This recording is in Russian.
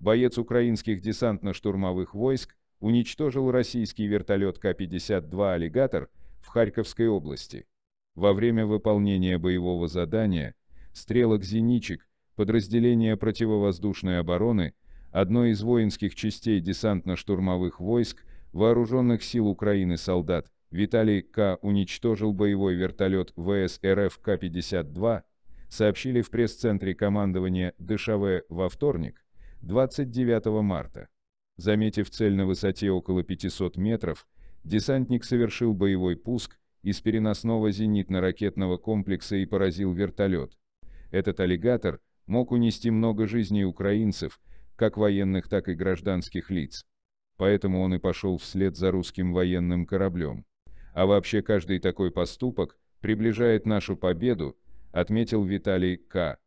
боец украинских десантно-штурмовых войск, уничтожил российский вертолет К-52 «Аллигатор» в Харьковской области. Во время выполнения боевого задания стрелок-зеничек подразделение противовоздушной обороны одной из воинских частей десантно-штурмовых войск вооруженных сил Украины солдат Виталий К. уничтожил боевой вертолет ВС РФ К-52, сообщили в пресс-центре командования ДШВ во вторник, 29 марта. Заметив цель на высоте около 500 метров, десантник совершил боевой пуск из переносного зенитно-ракетного комплекса и поразил вертолет. Этот аллигатор мог унести много жизней украинцев, как военных, так и гражданских лиц. Поэтому он и пошел вслед за русским военным кораблем. А вообще каждый такой поступок приближает нашу победу, отметил Виталий К.